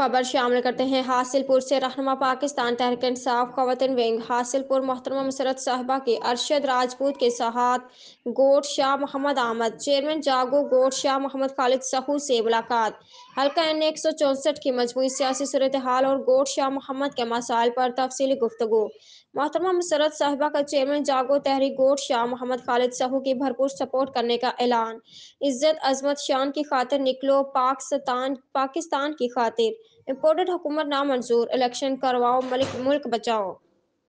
खबर शामिल करते हैं हासिलपुर से रहनमा पाकिस्तान तहरकन इंसाफ खातन विंग हासिलपुर मोहतरमा मसरत साहबा के अरशद राजपूत के साथ गोट शाह मोहम्मद आमद चेयरमैन जागो गोट शाह मोहम्मद खालिद सहू से मुलाकात हल्का एन एक सौ चौंसठ की मजमू सियासी सूरत हाल और गोट शाह मोहम्मद के मसाइल पर तफसली गुफ्तु मोहतरमा मसरत साहबा का चेयरमैन जागो तहरीक गोट शाह मोहम्मद खालिद सहू की भरपूर सपोर्ट करने का ऐलान इज्जत अजमत शान की खातिर निकलो पाकिस्तान पाकिस्तान की खातिर इम्पोर्टेड हुकूमत नामंजूर इलेक्शन करवाओ मलिक मुल्क बचाओ